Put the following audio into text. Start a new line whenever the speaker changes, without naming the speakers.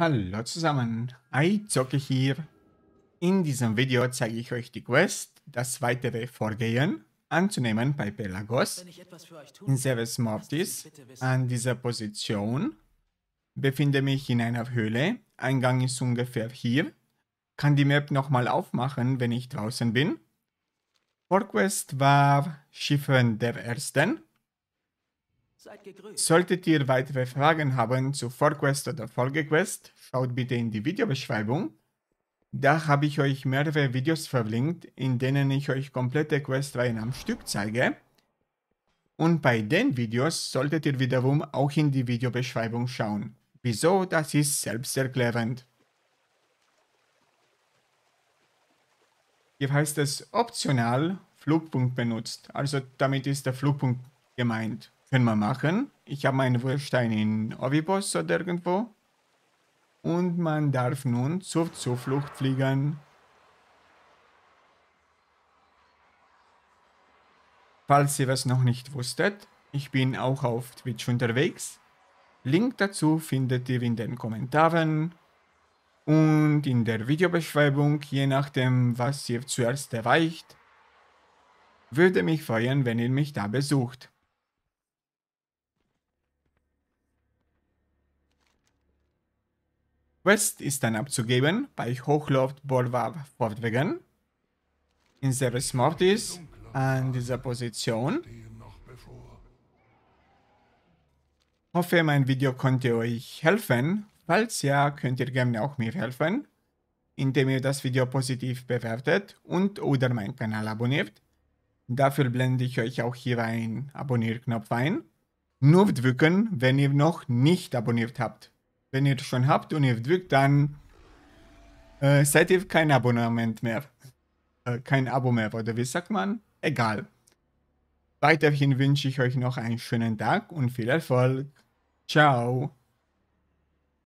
Hallo zusammen, iZocke hier. In diesem Video zeige ich euch die Quest, das weitere Vorgehen anzunehmen bei Pelagos in Servus Mortis. An dieser Position befinde mich in einer Höhle, Eingang ist ungefähr hier. Kann die Map nochmal aufmachen, wenn ich draußen bin. Vorquest war Schiffen der Ersten. Solltet ihr weitere Fragen haben zu Vorquest oder Folgequest, schaut bitte in die Videobeschreibung. Da habe ich euch mehrere Videos verlinkt, in denen ich euch komplette Questreihen am Stück zeige. Und bei den Videos solltet ihr wiederum auch in die Videobeschreibung schauen. Wieso, das ist selbsterklärend. Hier heißt es optional Flugpunkt benutzt, also damit ist der Flugpunkt gemeint. Können wir machen. Ich habe meinen Wurfsteine in Oviboss oder irgendwo. Und man darf nun zur Zuflucht fliegen. Falls ihr was noch nicht wusstet, ich bin auch auf Twitch unterwegs. Link dazu findet ihr in den Kommentaren und in der Videobeschreibung, je nachdem, was ihr zuerst erreicht. Würde mich freuen, wenn ihr mich da besucht. Quest ist dann abzugeben bei Hochloft Bolvar fortwegen. In Service Mortis an dieser Position. Hoffe, mein Video konnte euch helfen. Falls ja, könnt ihr gerne auch mir helfen, indem ihr das Video positiv bewertet und oder meinen Kanal abonniert. Dafür blende ich euch auch hier einen Abonnierknopf ein. Nur drücken, wenn ihr noch nicht abonniert habt. Wenn ihr schon habt und ihr drückt, dann äh, seid ihr kein Abonnement mehr. Äh, kein Abo mehr, oder wie sagt man? Egal. Weiterhin wünsche ich euch noch einen schönen Tag und viel Erfolg. Ciao.